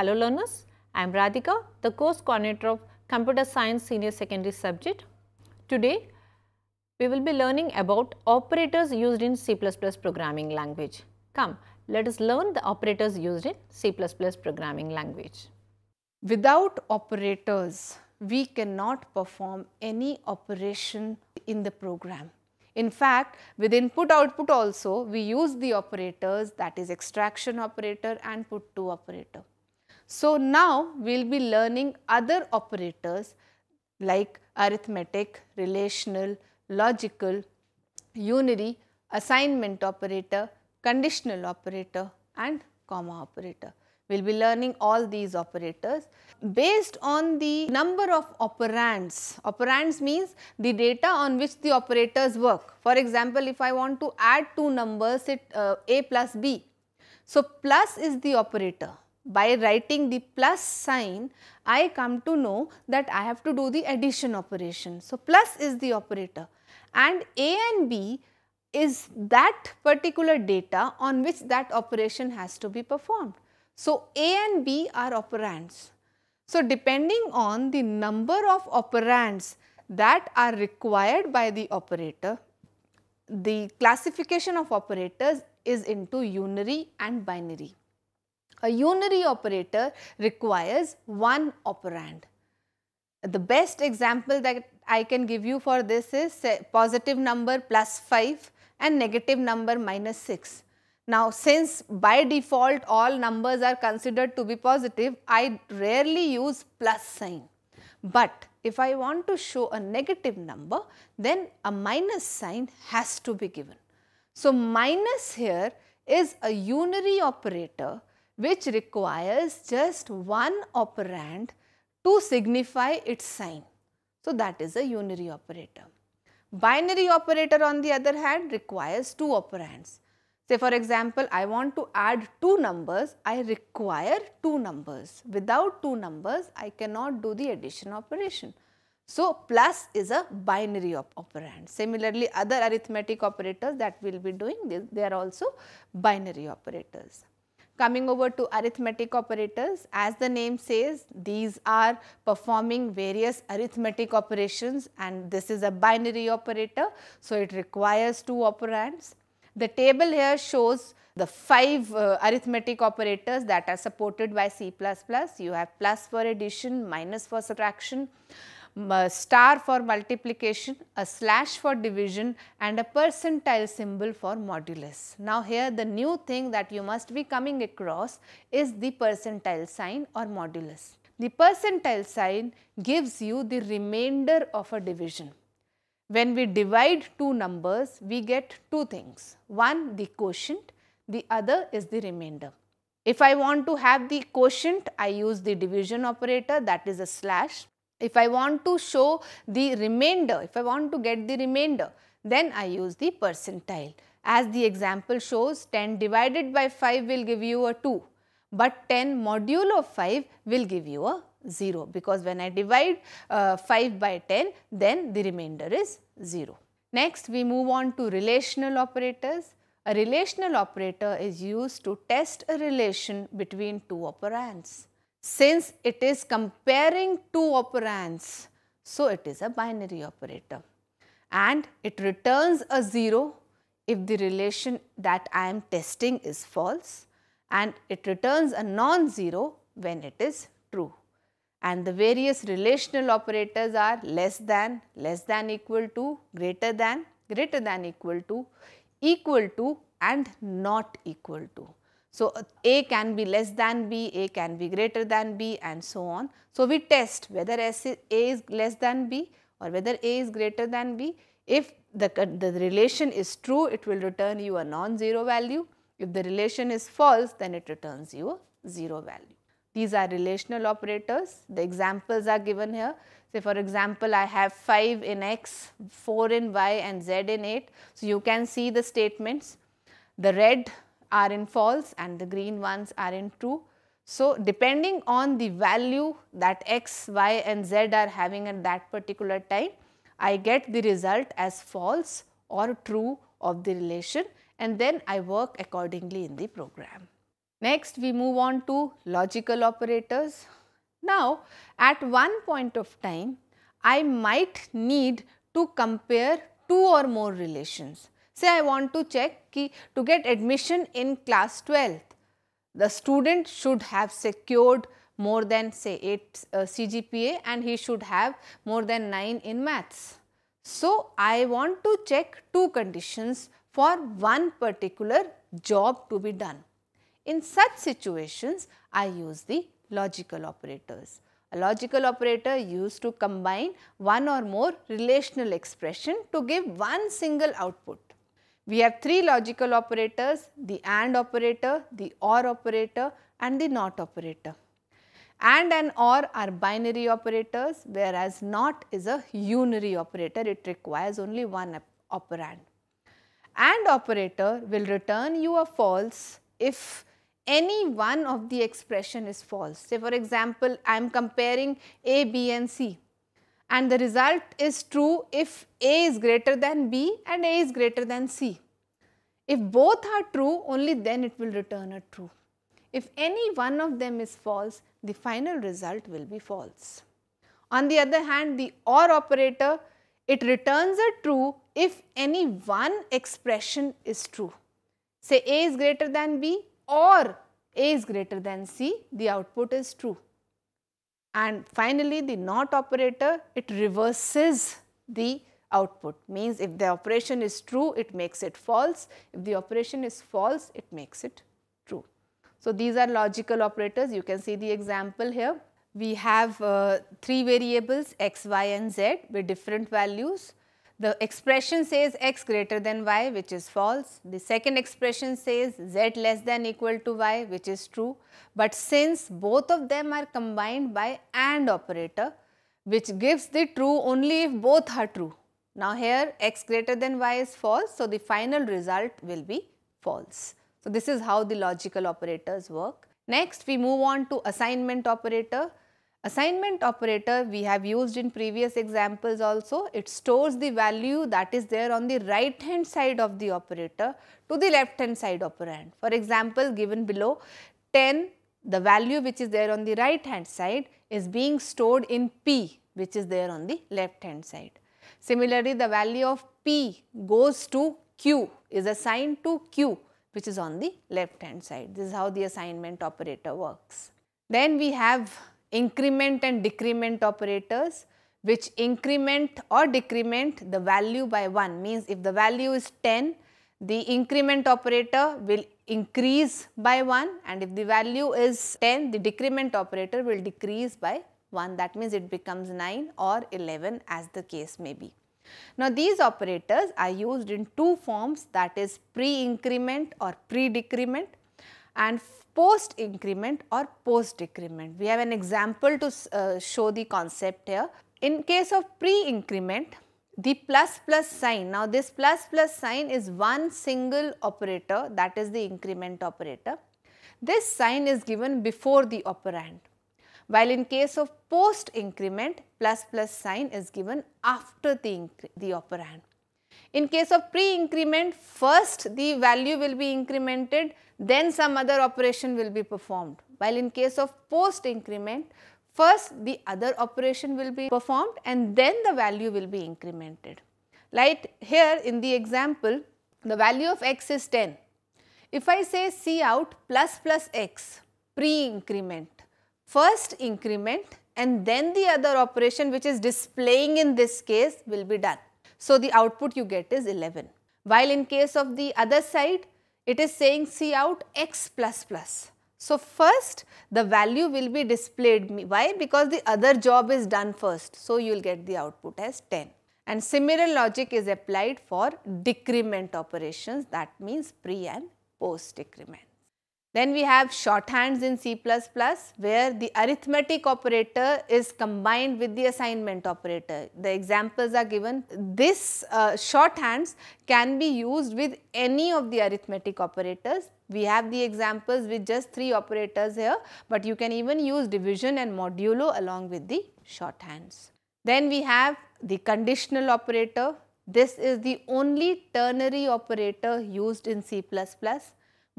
Hello learners, I am Radhika, the course coordinator of Computer Science Senior Secondary subject. Today, we will be learning about operators used in C++ programming language. Come, let us learn the operators used in C++ programming language. Without operators, we cannot perform any operation in the program. In fact, with input output also, we use the operators that is extraction operator and put to operator. So now we will be learning other operators like arithmetic, relational, logical, unary, assignment operator, conditional operator and comma operator. We will be learning all these operators. Based on the number of operands, operands means the data on which the operators work. For example, if I want to add two numbers, it, uh, A plus B. So, plus is the operator by writing the plus sign, I come to know that I have to do the addition operation. So, plus is the operator and A and B is that particular data on which that operation has to be performed. So, A and B are operands. So, depending on the number of operands that are required by the operator, the classification of operators is into unary and binary. A unary operator requires one operand. The best example that I can give you for this is positive number plus 5 and negative number minus 6. Now, since by default all numbers are considered to be positive, I rarely use plus sign. But if I want to show a negative number, then a minus sign has to be given. So, minus here is a unary operator which requires just one operand to signify its sign. So that is a unary operator. Binary operator on the other hand requires two operands. Say for example, I want to add two numbers, I require two numbers. Without two numbers, I cannot do the addition operation. So, plus is a binary op operand. Similarly, other arithmetic operators that we will be doing, they, they are also binary operators. Coming over to arithmetic operators, as the name says, these are performing various arithmetic operations and this is a binary operator. So, it requires two operands. The table here shows the five uh, arithmetic operators that are supported by C++. You have plus for addition, minus for subtraction, star for multiplication, a slash for division and a percentile symbol for modulus. Now here the new thing that you must be coming across is the percentile sign or modulus. The percentile sign gives you the remainder of a division. When we divide two numbers, we get two things. One, the quotient, the other is the remainder. If I want to have the quotient, I use the division operator that is a slash. If I want to show the remainder, if I want to get the remainder, then I use the percentile. As the example shows, 10 divided by 5 will give you a 2, but 10 modulo 5 will give you a 0 because when I divide uh, 5 by 10, then the remainder is 0. Next, we move on to relational operators. A relational operator is used to test a relation between two operands since it is comparing two operands. So, it is a binary operator and it returns a 0 if the relation that I am testing is false and it returns a non-zero when it is true. And the various relational operators are less than, less than equal to, greater than, greater than equal to, equal to and not equal to. So, uh, A can be less than B, A can be greater than B and so on. So, we test whether S is, A is less than B or whether A is greater than B. If the, the relation is true, it will return you a non-zero value. If the relation is false, then it returns you a 0 value. These are relational operators. The examples are given here. Say for example, I have 5 in x, 4 in y and z in 8. So, you can see the statements. The red are in false and the green ones are in true. So, depending on the value that x, y and z are having at that particular time, I get the result as false or true of the relation and then I work accordingly in the program. Next, we move on to logical operators. Now, at one point of time, I might need to compare two or more relations. Say I want to check ki to get admission in class 12th, the student should have secured more than say 8 uh, CGPA and he should have more than 9 in maths. So, I want to check two conditions for one particular job to be done. In such situations, I use the logical operators. A logical operator used to combine one or more relational expression to give one single output. We have three logical operators, the AND operator, the OR operator and the NOT operator. AND and OR are binary operators whereas NOT is a unary operator, it requires only one operand. AND operator will return you a false if any one of the expression is false. Say for example, I am comparing A, B and C and the result is true if A is greater than B and A is greater than C. If both are true, only then it will return a true. If any one of them is false, the final result will be false. On the other hand, the OR operator, it returns a true if any one expression is true. Say A is greater than B or A is greater than C, the output is true. And finally, the NOT operator, it reverses the output means if the operation is true, it makes it false. If the operation is false, it makes it true. So, these are logical operators. You can see the example here. We have uh, three variables x, y and z with different values the expression says x greater than y which is false. The second expression says z less than equal to y which is true. But since both of them are combined by AND operator which gives the true only if both are true. Now here x greater than y is false. So the final result will be false. So this is how the logical operators work. Next we move on to assignment operator. Assignment operator we have used in previous examples also. It stores the value that is there on the right hand side of the operator to the left hand side operand. For example, given below 10 the value which is there on the right hand side is being stored in P which is there on the left hand side. Similarly, the value of P goes to Q is assigned to Q which is on the left hand side. This is how the assignment operator works. Then we have increment and decrement operators which increment or decrement the value by 1 means if the value is 10 the increment operator will increase by 1 and if the value is 10 the decrement operator will decrease by 1 that means it becomes 9 or 11 as the case may be. Now these operators are used in two forms that is pre-increment or pre-decrement and post increment or post decrement. We have an example to uh, show the concept here. In case of pre increment, the plus plus sign. Now, this plus plus sign is one single operator that is the increment operator. This sign is given before the operand while in case of post increment plus plus sign is given after the, the operand. In case of pre-increment, first the value will be incremented, then some other operation will be performed. While in case of post-increment, first the other operation will be performed and then the value will be incremented. Like here in the example, the value of x is 10. If I say C out plus plus x, pre-increment, first increment and then the other operation which is displaying in this case will be done. So, the output you get is 11. While in case of the other side, it is saying C out x plus plus. So, first the value will be displayed. Why? Because the other job is done first. So, you will get the output as 10. And similar logic is applied for decrement operations that means pre and post decrement. Then we have shorthands in C++ where the arithmetic operator is combined with the assignment operator. The examples are given. This uh, shorthands can be used with any of the arithmetic operators. We have the examples with just three operators here but you can even use division and modulo along with the shorthands. Then we have the conditional operator. This is the only ternary operator used in C++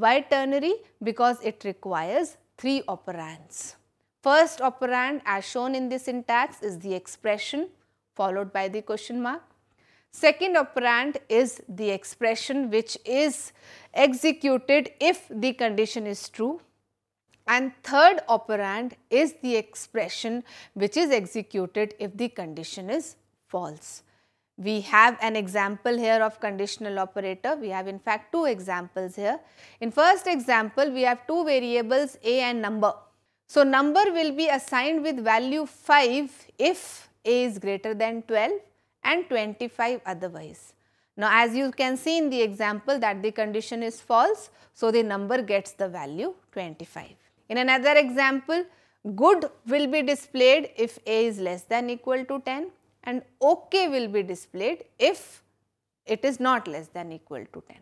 why ternary? Because it requires three operands. First operand as shown in the syntax is the expression followed by the question mark. Second operand is the expression which is executed if the condition is true. And third operand is the expression which is executed if the condition is false. We have an example here of conditional operator. We have in fact two examples here. In first example, we have two variables A and number. So, number will be assigned with value 5 if A is greater than 12 and 25 otherwise. Now, as you can see in the example that the condition is false, so the number gets the value 25. In another example, good will be displayed if A is less than equal to 10 and OK will be displayed if it is not less than equal to 10.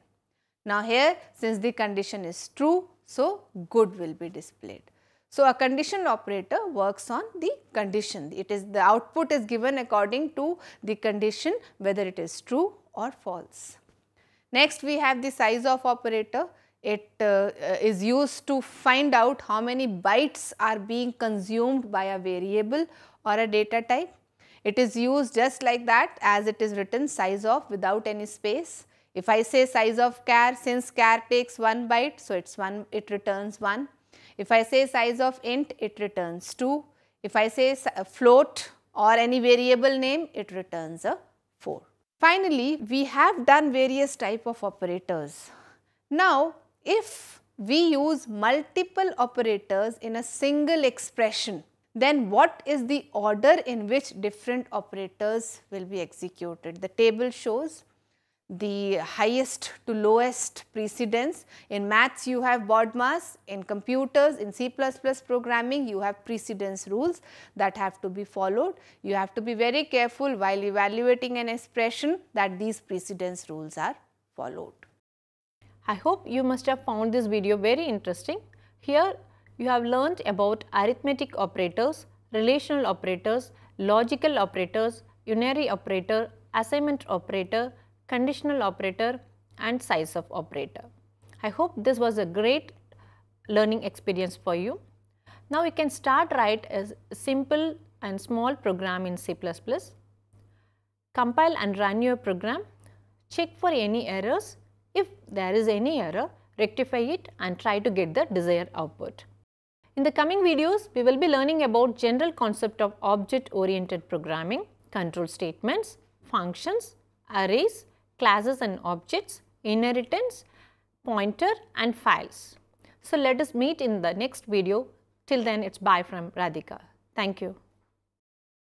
Now here since the condition is true, so good will be displayed. So a condition operator works on the condition, it is the output is given according to the condition whether it is true or false. Next we have the size of operator. It uh, is used to find out how many bytes are being consumed by a variable or a data type. It is used just like that as it is written size of without any space. If I say size of car, since car takes 1 byte, so it's 1, it returns 1. If I say size of int, it returns 2. If I say uh, float or any variable name, it returns a 4. Finally, we have done various type of operators. Now, if we use multiple operators in a single expression, then what is the order in which different operators will be executed. The table shows the highest to lowest precedence. In maths you have BODMAS, in computers, in C++ programming you have precedence rules that have to be followed. You have to be very careful while evaluating an expression that these precedence rules are followed. I hope you must have found this video very interesting. Here you have learnt about arithmetic operators, relational operators, logical operators, unary operator, assignment operator, conditional operator and size of operator. I hope this was a great learning experience for you. Now we can start write a simple and small program in C++. Compile and run your program. Check for any errors. If there is any error, rectify it and try to get the desired output. In the coming videos, we will be learning about general concept of object-oriented programming, control statements, functions, arrays, classes and objects, inheritance, pointer and files. So, let us meet in the next video. Till then, it's bye from Radhika. Thank you.